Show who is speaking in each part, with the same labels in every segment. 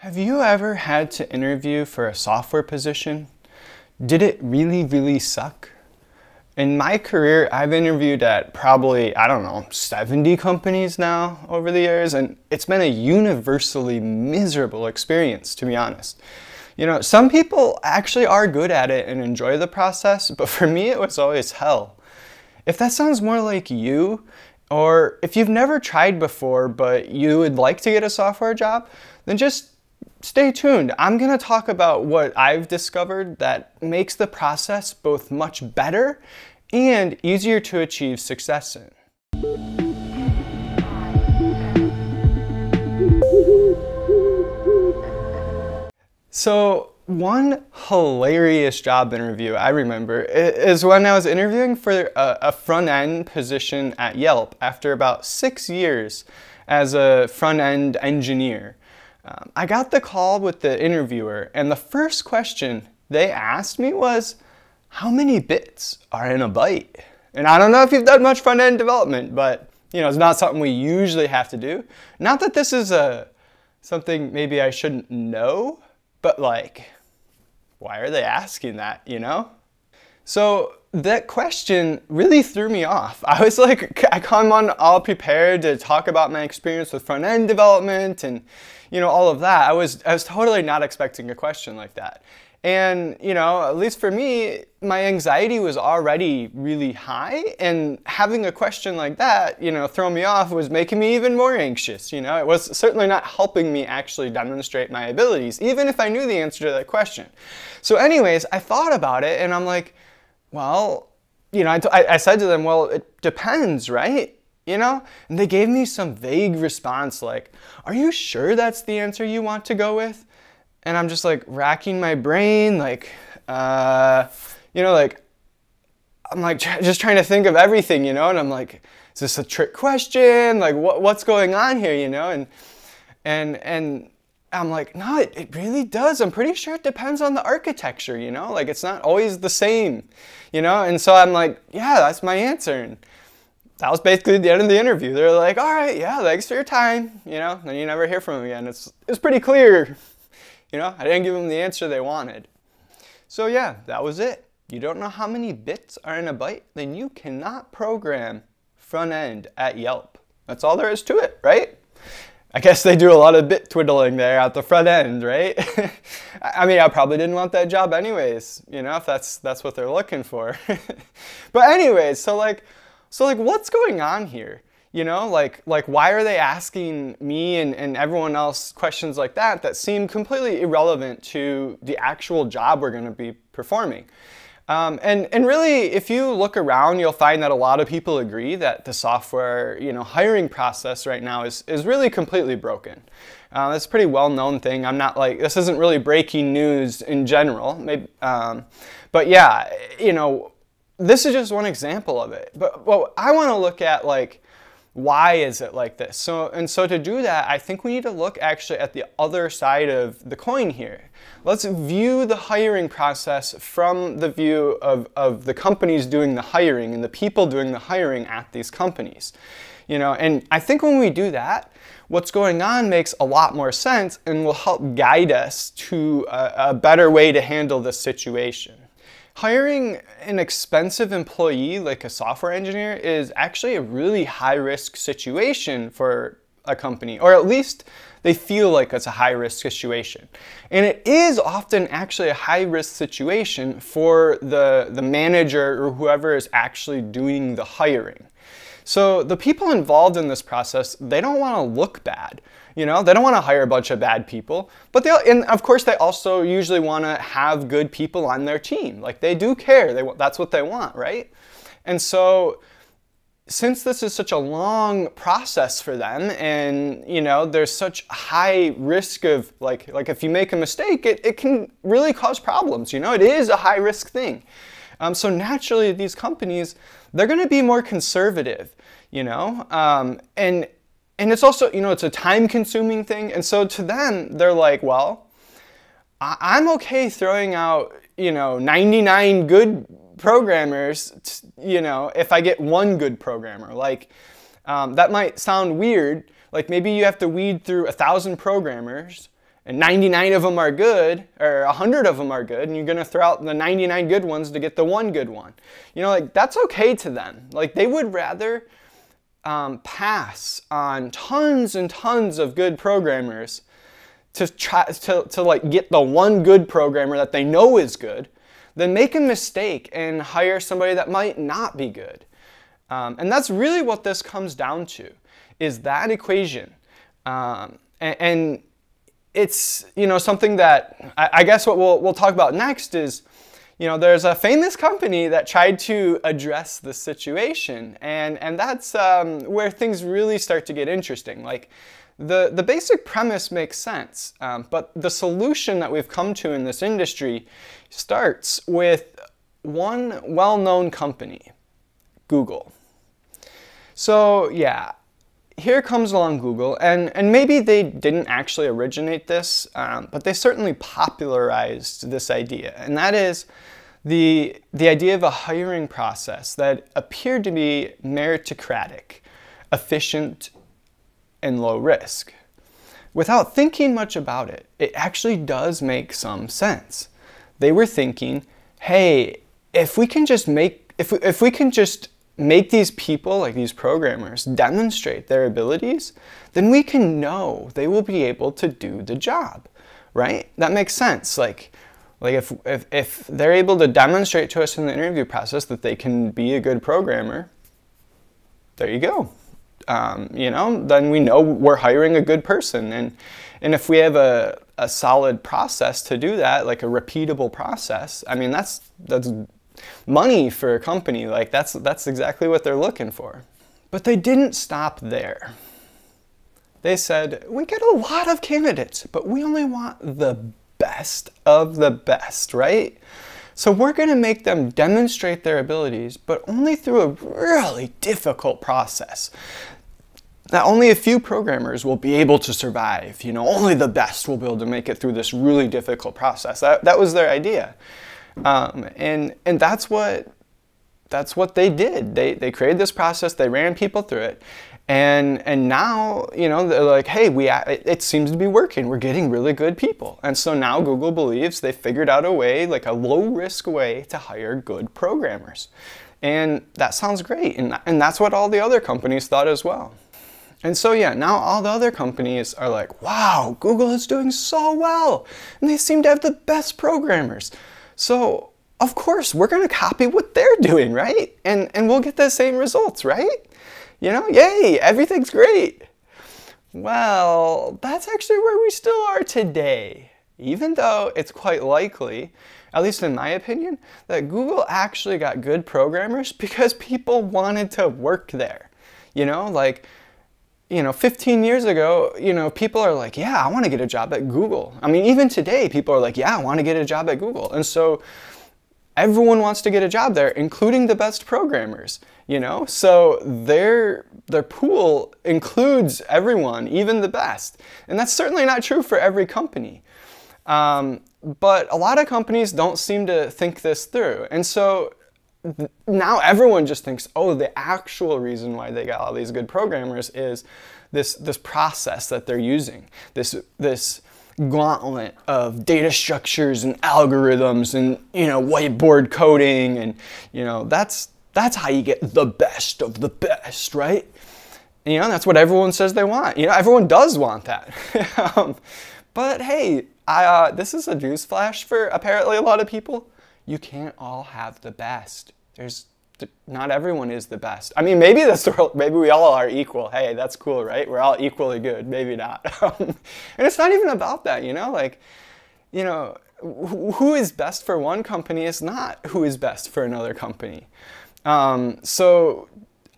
Speaker 1: Have you ever had to interview for a software position? Did it really, really suck? In my career, I've interviewed at probably, I don't know, 70 companies now over the years, and it's been a universally miserable experience, to be honest. You know, some people actually are good at it and enjoy the process, but for me, it was always hell. If that sounds more like you, or if you've never tried before but you would like to get a software job, then just Stay tuned. I'm going to talk about what I've discovered that makes the process both much better and easier to achieve success in. So one hilarious job interview I remember is when I was interviewing for a, front end position at Yelp after about six years as a front end engineer um, I got the call with the interviewer, and the first question they asked me was, How many bits are in a byte? And I don't know if you've done much front end development, but you know, it's not something we usually have to do. Not that this is a something maybe I shouldn't know, but like, why are they asking that, you know? So that question really threw me off. I was like, I come on all prepared to talk about my experience with front end development and, you know, all of that. I was, I was totally not expecting a question like that. And, you know, at least for me, my anxiety was already really high. And having a question like that, you know, throw me off was making me even more anxious. You know, it was certainly not helping me actually demonstrate my abilities, even if I knew the answer to that question. So, anyways, I thought about it and I'm like, well, you know, I, said to them, well, it depends, right? You know? And they gave me some vague response like, are you sure that's the answer you want to go with? And I'm just like racking my brain, like, uh, you know, like, I'm like tr just trying to think of everything, you know, and I'm like, is this a trick question? Like, what's going on here, you know? And and and I'm like, no, it, it really does. I'm pretty sure it depends on the architecture, you know? Like, it's not always the same, you know? And so I'm like, yeah, that's my answer. And that was basically the end of the interview. They're like, all right, yeah, thanks for your time, you know? And you never hear from them again. It's, it's pretty clear, you know? I didn't give them the answer they wanted. So yeah, that was it. You don't know how many bits are in a byte? Then you cannot program front end at Yelp. That's all there is to it, right? I guess they do a lot of bit twiddling there at the front end, right? I mean, I probably didn't want that job anyways, you know, if that's that's what they're looking for. but anyways, so like so like what's going on here? You know, like like why are they asking me and, and everyone else questions like that that seem completely irrelevant to the actual job we're gonna be performing? Um, and, and really, if you look around, you'll find that a lot of people agree that the software you know, hiring process right now is, is really completely broken. Uh, that's a pretty well-known thing. I'm not like, this isn't really breaking news in general. Maybe, um, but yeah, you know, this is just one example of it. But what I want to look at, like, why is it like this? So, and so to do that, I think we need to look actually at the other side of the coin here. Let's view the hiring process from the view of, of the companies doing the hiring and the people doing the hiring at these companies. You know, and I think when we do that, what's going on makes a lot more sense and will help guide us to a, a better way to handle this situation. Hiring an expensive employee like a software engineer is actually a really high risk situation for a company, or at least they feel like it's a high risk situation. And it is often actually a high risk situation for the, the manager or whoever is actually doing the hiring. So the people involved in this process, they don't want to look bad. You know, they don't want to hire a bunch of bad people, but they and of course they also usually want to have good people on their team. Like they do care. They that's what they want, right? And so since this is such a long process for them and you know there's such high risk of like like if you make a mistake it, it can really cause problems you know it is a high risk thing um, so naturally these companies they're going to be more conservative you know? Um, and, and it's also, you know, it's a time consuming thing. And so to them, they're like, well, I- I'm okay throwing out, you know, 99 good programmers, you know, if I get one good programmer. Like, um, that might sound weird. Like, maybe you have to weed through a thousand programmers and 99 of them are good, or 100 of them are good, and you're gonna throw out the 99 good ones to get the one good one. You know, like, that's okay to them. Like, they would rather um, pass on tons and tons of good programmers to try to, to like get the one good programmer that they know is good, then make a mistake and hire somebody that might not be good. Um, and that's really what this comes down to, is that equation. Um, and, and, it's you know something that I, I guess what we'll we'll talk about next is you know, there's a famous company that tried to address the situation, and and that's um, where things really start to get interesting. Like. The, the basic premise makes sense, um, but the solution that we've come to in this industry starts with one well known company, Google. So, yeah, here comes along Google, and, and maybe they didn't actually originate this, um, but they certainly popularized this idea, and that is the, the idea of a hiring process that appeared to be meritocratic, efficient, and low risk. Without thinking much about it, it actually does make some sense. They were thinking, hey, if we can just make, if if we can just make these people, like these programmers, demonstrate their abilities, then we can know they will be able to do the job, right? That makes sense. Like, like if, if, if they're able to demonstrate to us in the interview process that they can be a good programmer, there you go. Um, you know, then we know we're hiring a good person. And, and if we have a, a solid process to do that, like a repeatable process, I mean, that's, that's money for a company. Like that's, that's exactly what they're looking for. But they didn't stop there. They said, we get a lot of candidates, but we only want the best of the best, right? So we're going to make them demonstrate their abilities, but only through a really difficult process that only a few programmers will be able to survive. You know, only the best will be able to make it through this really difficult process. That, that was their idea. Um, and and that's what that's what they did. They they created this process. They ran people through it, and and now you know they're like, hey, we it seems to be working. We're getting really good people, and so now Google believes they figured out a way, like a low risk way, to hire good programmers, and that sounds great. And and that's what all the other companies thought as well. And so yeah, now all the other companies are like, wow, Google is doing so well, and they seem to have the best programmers. So of course, we're gonna copy what they're doing, right? And, and we'll get the same results, right? You know, yay, everything's great. Well, that's actually where we still are today. Even though it's quite likely, at least in my opinion, that Google actually got good programmers because people wanted to work there. You know, like you know, 15 years ago, you know, people are like, yeah, I want to get a job at Google. I mean, even today, people are like, yeah, I want to get a job at Google. And so everyone wants to get a job there, including the best programmers, you know? So their, their pool includes everyone, even the best. And that's certainly not true for every company. Um, but a lot of companies don't seem to think this through. And so now everyone just thinks, oh, the actual reason why they got all these good programmers is this this process that they're using, this this gauntlet of data structures and algorithms and you know whiteboard coding and you know that's that's how you get the best of the best, right? you know that's what everyone says they want. You know everyone does want that, um, but hey, I, uh, this is a newsflash for apparently a lot of people. You can't all have the best there's not everyone is the best. I mean, maybe that's the world. Maybe we all are equal. Hey, that's cool, right? We're all equally good. Maybe not. and it's not even about that, you know. Like, you know, who is best for one company is not who is best for another company. Um, so,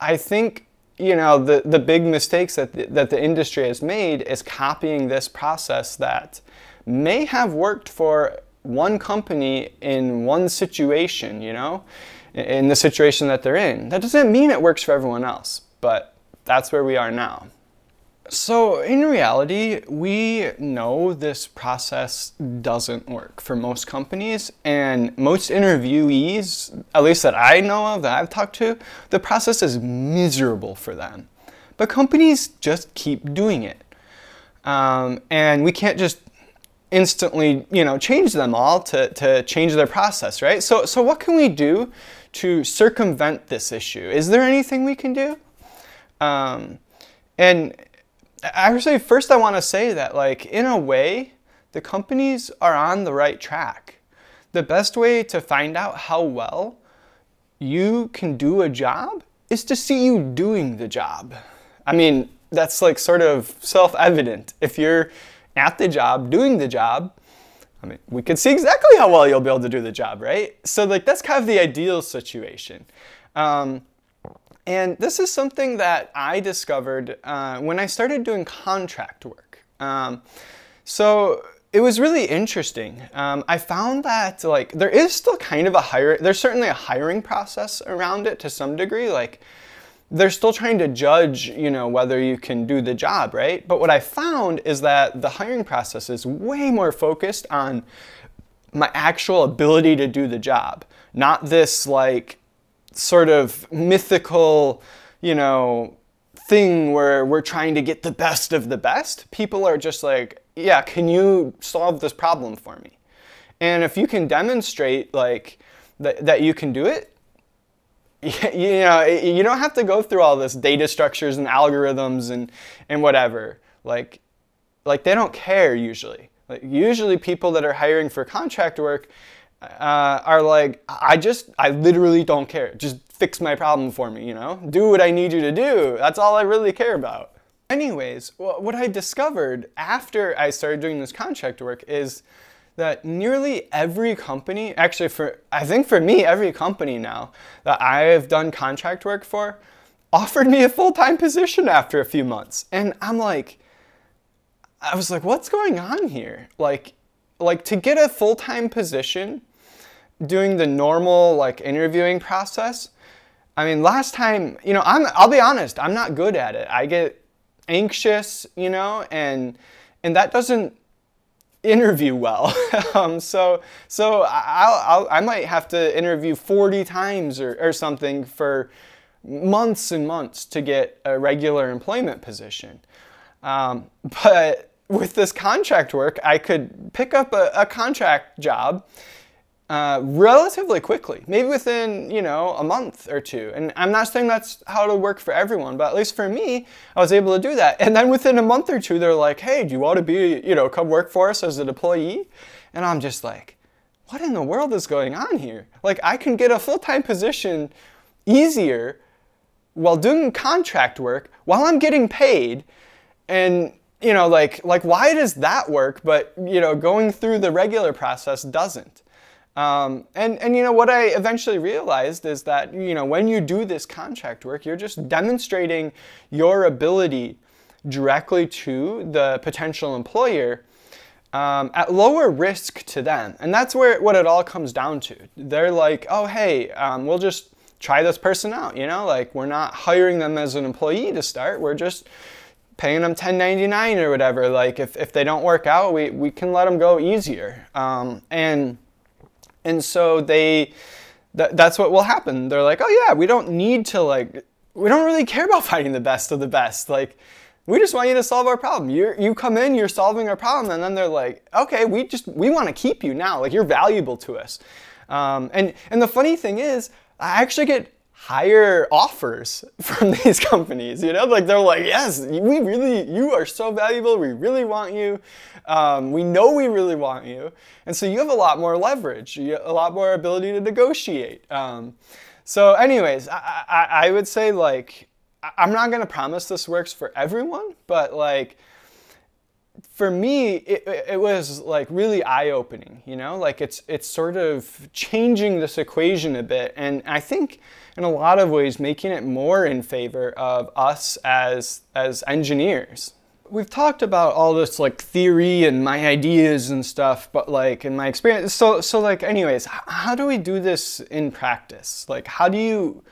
Speaker 1: I think you know the the big mistakes that the, that the industry has made is copying this process that may have worked for one company in one situation. You know in the situation that they're in. That doesn't mean it works for everyone else, but that's where we are now. So, in reality, we know this process doesn't work for most companies, and most interviewees, at least that I know of, that I've talked to, the process is miserable for them. But companies just keep doing it. Um, and we can't just instantly you know change them all to, to change their process right so so what can we do to circumvent this issue is there anything we can do um, and actually first i want to say that like in a way the companies are on the right track the best way to find out how well you can do a job is to see you doing the job i mean that's like sort of self-evident if you're at the job, doing the job, I mean, we could see exactly how well you'll be able to do the job, right? So like that's kind of the ideal situation. Um, and this is something that I discovered uh, when I started doing contract work. Um, so it was really interesting. Um, I found that like there is still kind of a hiring, there's certainly a hiring process around it to some degree. Like they're still trying to judge, you know, whether you can do the job, right? But what I found is that the hiring process is way more focused on my actual ability to do the job, not this like sort of mythical, you know, thing where we're trying to get the best of the best. People are just like, yeah, can you solve this problem for me? And if you can demonstrate like that, that you can do it, you know, you don't have to go through all this data structures and algorithms and, and whatever. Like, like they don't care usually. Like usually people that are hiring for contract work uh, are like, I just, I literally don't care. Just fix my problem for me, you know? Do what I need you to do. That's all I really care about. Anyways, what I discovered after I started doing this contract work is that nearly every company, actually for I think for me, every company now that I have done contract work for offered me a full-time position after a few months. And I'm like, I was like, what's going on here? Like, like to get a full-time position doing the normal like interviewing process, I mean, last time, you know, I'm, I'll be honest, I'm not good at it. I get anxious, you know, and, and that doesn't interview well. um, so so I'll, I'll, i might have to interview 40 times or, or something for months and months to get a regular employment position. Um, but with this contract work, I could pick up a, a contract job uh, relatively quickly, maybe within, you know, a month or two. And I'm not saying that's how it'll work for everyone, but at least for me, I was able to do that. And then within a month or two, they're like, hey, do you want to be, you know, come work for us as an employee? And I'm just like, what in the world is going on here? Like, I can get a full-time position easier while doing contract work while I'm getting paid and you know like like why does that work but you know going through the regular process doesn't um, and, and you know what I eventually realized is that you know when you do this contract work, you're just demonstrating your ability directly to the potential employer um, at lower risk to them. And that's where what it all comes down to. They're like, oh hey, um, we'll just try this person out. You know, like we're not hiring them as an employee to start. We're just paying them 1099 or whatever. Like if, if they don't work out, we, we can let them go easier. Um, and and so they, th- that's what will happen. They're like, oh yeah, we don't need to like, we don't really care about fighting the best of the best. Like, we just want you to solve our problem. You you come in, you're solving our problem, and then they're like, okay, we just we want to keep you now. Like you're valuable to us. Um, and and the funny thing is, I actually get higher offers from these companies you know like they're like yes we really you are so valuable we really want you um, we know we really want you and so you have a lot more leverage a lot more ability to negotiate um, so anyways I, I, I would say like i'm not going to promise this works for everyone but like for me, it, it, was like really eye opening, you know, like it's, it's sort of changing this equation a bit. And I think in a lot of ways, making it more in favor of us as, as engineers. We've talked about all this like theory and my ideas and stuff, but like in my experience, so, so like anyways, how do we do this in practice? Like how do you,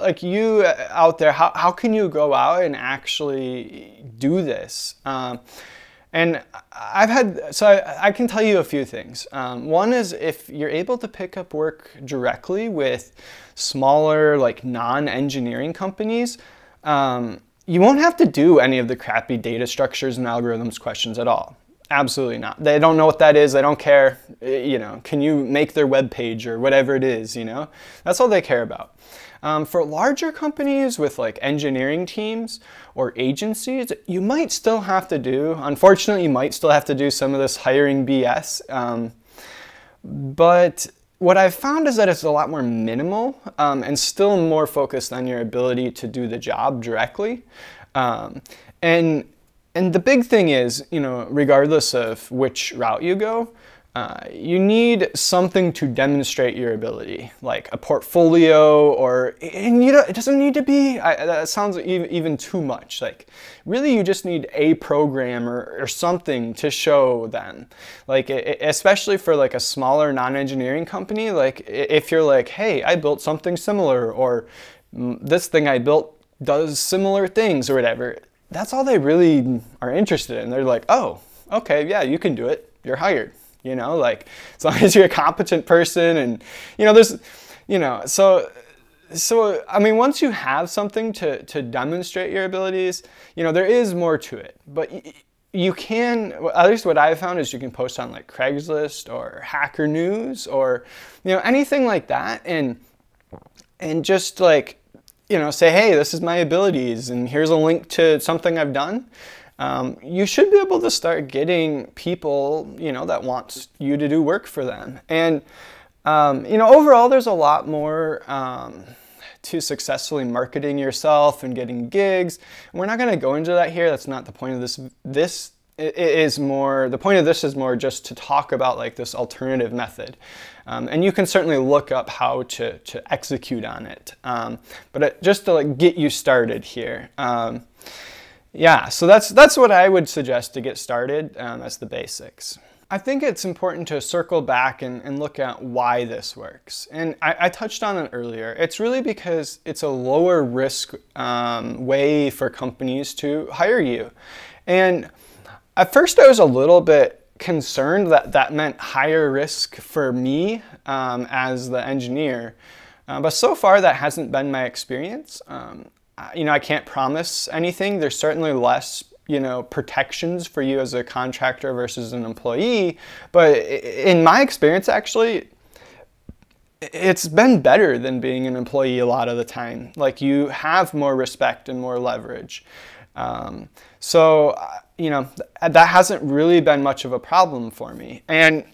Speaker 1: like you uh, out there, how, how can you go out and actually do this? Um, and I've had, so I, I, can tell you a few things. Um, one is if you're able to pick up work directly with smaller, like non engineering companies, um, you won't have to do any of the crappy data structures and algorithms questions at all. Absolutely not. They don't know what that is. They don't care. Eh, you know, can you make their web page or whatever it is, you know? That's all they care about. Um, for larger companies with like engineering teams or agencies, you might still have to do, unfortunately, you might still have to do some of this hiring BS. Um, but what I've found is that it's a lot more minimal um, and still more focused on your ability to do the job directly. Um, and and the big thing is, you know, regardless of which route you go, uh, you need something to demonstrate your ability, like a portfolio, or it doesn't need to be. I, that sounds even too much. Like, really, you just need a program or, or something to show them. Like, it, especially for like a smaller non-engineering company, like if you're like, hey, I built something similar, or mm, this thing I built does similar things, or whatever. That's all they really are interested in. They're like, oh, okay, yeah, you can do it. You're hired you know like as long as you're a competent person and you know there's you know so so i mean once you have something to to demonstrate your abilities you know there is more to it but you can at least what i've found is you can post on like craigslist or hacker news or you know anything like that and and just like you know say hey this is my abilities and here's a link to something i've done um, you should be able to start getting people, you know, that wants you to do work for them. And, um, you know, overall, there's a lot more um, to successfully marketing yourself and getting gigs. We're not going to go into that here. That's not the point of this. This it is more the point of this is more just to talk about like this alternative method um, and you can certainly look up how to, to execute on it um, but it, uh, just to like get you started here um, yeah, so that's, that's what I would suggest to get started. Um, that's the basics. I think it's important to circle back and, and look at why this works. And I, I, touched on it earlier. It's really because it's a lower risk um, way for companies to hire you. And at first I was a little bit concerned that that meant higher risk for me um, as the engineer. Uh, but so far that hasn't been my experience. Um, you know, I can't promise anything. There's certainly less you know protections for you as a contractor versus an employee but in my experience actually it's been better than being an employee a lot of the time like you have more respect and more leverage um, so uh, you know that hasn't really been much of a problem for me and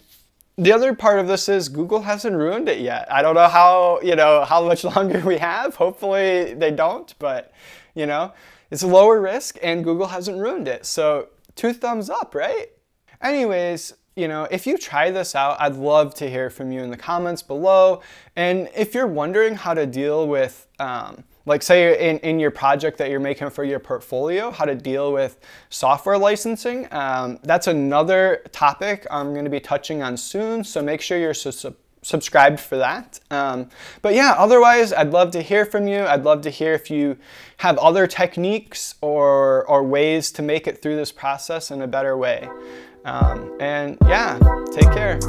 Speaker 1: the other part of this is Google hasn't ruined it yet. I don't know how, you know, how much longer we have. Hopefully they don't, but you know, it's lower risk and Google hasn't ruined it. So two thumbs up, right? Anyways, you know, if you try this out, I'd love to hear from you in the comments below. And if you're wondering how to deal with um, like say in, in your project that you're making for your portfolio, how to deal with software licensing. Um, that's another topic I'm going to be touching on soon, so make sure you're su subscribed for that. Um, but yeah, otherwise, I'd love to hear from you. I'd love to hear if you have other techniques or, or ways to make it through this process in a better way. Um, and yeah, take care.